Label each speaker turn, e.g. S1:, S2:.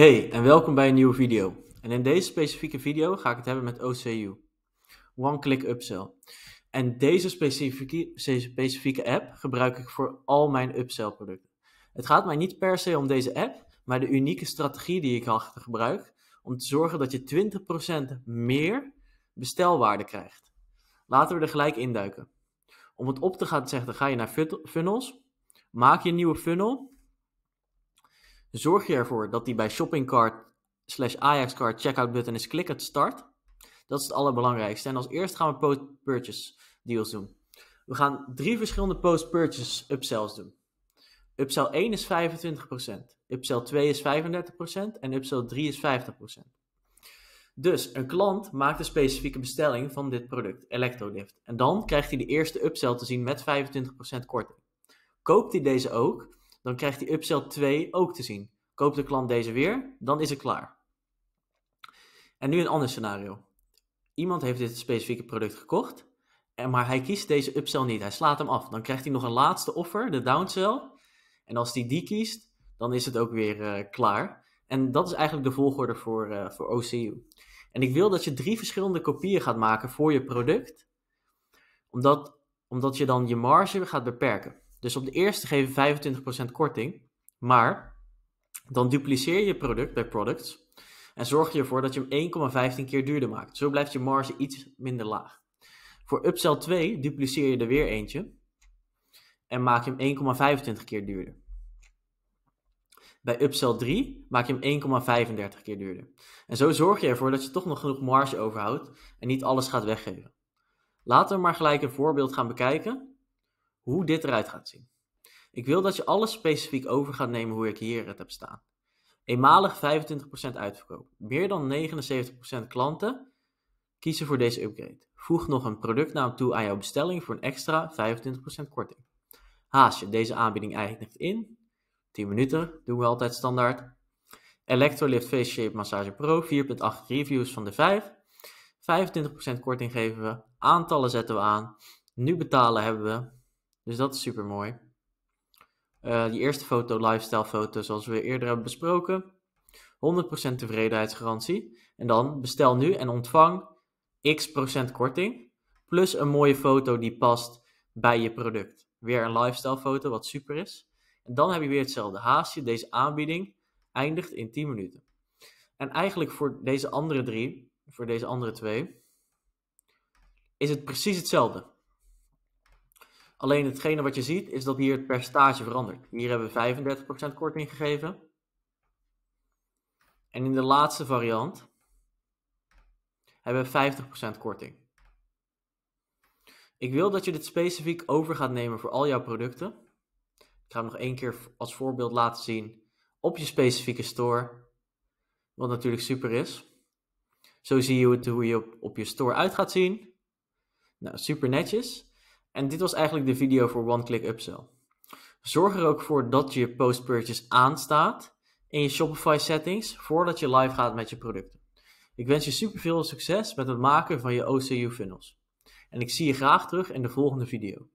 S1: Hey en welkom bij een nieuwe video. En in deze specifieke video ga ik het hebben met OCU. One Click Upsell. En deze specifieke, specifieke app gebruik ik voor al mijn upsell producten. Het gaat mij niet per se om deze app, maar de unieke strategie die ik al gebruik om te zorgen dat je 20% meer bestelwaarde krijgt. Laten we er gelijk induiken. Om het op te gaan zeggen, ga je naar funnels, maak je een nieuwe funnel zorg je ervoor dat die bij shoppingcart slash cart checkout button is klikken start. Dat is het allerbelangrijkste. En als eerst gaan we post-purchase deals doen. We gaan drie verschillende post-purchase upsells doen. Upsell 1 is 25%, upsell 2 is 35% en upsell 3 is 50%. Dus een klant maakt een specifieke bestelling van dit product, Electrolift. En dan krijgt hij de eerste upsell te zien met 25% korting. Koopt hij deze ook, dan krijgt die upsell 2 ook te zien. Koopt de klant deze weer, dan is het klaar. En nu een ander scenario. Iemand heeft dit specifieke product gekocht, maar hij kiest deze upsell niet. Hij slaat hem af. Dan krijgt hij nog een laatste offer, de downsell. En als hij die kiest, dan is het ook weer eh, klaar. En dat is eigenlijk de volgorde voor, eh, voor OCU. En ik wil dat je drie verschillende kopieën gaat maken voor je product, omdat, omdat je dan je marge gaat beperken. Dus op de eerste geef je 25% korting. Maar dan dupliceer je product bij products. En zorg je ervoor dat je hem 1,15 keer duurder maakt. Zo blijft je marge iets minder laag. Voor upsell 2 dupliceer je er weer eentje. En maak je hem 1,25 keer duurder. Bij upsell 3 maak je hem 1,35 keer duurder. En zo zorg je ervoor dat je toch nog genoeg marge overhoudt en niet alles gaat weggeven. Laten we maar gelijk een voorbeeld gaan bekijken hoe dit eruit gaat zien. Ik wil dat je alles specifiek over gaat nemen hoe ik hier het heb staan. Eenmalig 25% uitverkoop. Meer dan 79% klanten kiezen voor deze upgrade. Voeg nog een productnaam toe aan jouw bestelling voor een extra 25% korting. Haast je, deze aanbieding eindigt in 10 minuten, doen we altijd standaard. Electrolift Face Shape Massage Pro, 4.8 reviews van de 5. 25% korting geven we, aantallen zetten we aan. Nu betalen hebben we dus dat is super mooi. Eh, die eerste foto, lifestyle foto, zoals we eerder hebben besproken. 100% tevredenheidsgarantie. En dan bestel nu en ontvang x% korting. Plus een mooie foto die past bij je product. Weer een lifestyle foto, wat super is. En dan heb je weer hetzelfde haastje. Deze aanbieding eindigt in 10 minuten. En eigenlijk voor deze andere drie, voor deze andere twee, is het precies hetzelfde. Alleen hetgene wat je ziet is dat hier het percentage verandert. Hier hebben we 35% korting gegeven. En in de laatste variant hebben we 50% korting. Ik wil dat je dit specifiek over gaat nemen voor al jouw producten. Ik ga hem nog één keer als voorbeeld laten zien op je specifieke store. Wat natuurlijk super is. Zo zie je hoe je op, op je store uit gaat zien. Nou, super netjes. En dit was eigenlijk de video voor One Click Upsell. Zorg er ook voor dat je post purchase aanstaat in je Shopify settings voordat je live gaat met je producten. Ik wens je super veel succes met het maken van je OCU funnels. En ik zie je graag terug in de volgende video.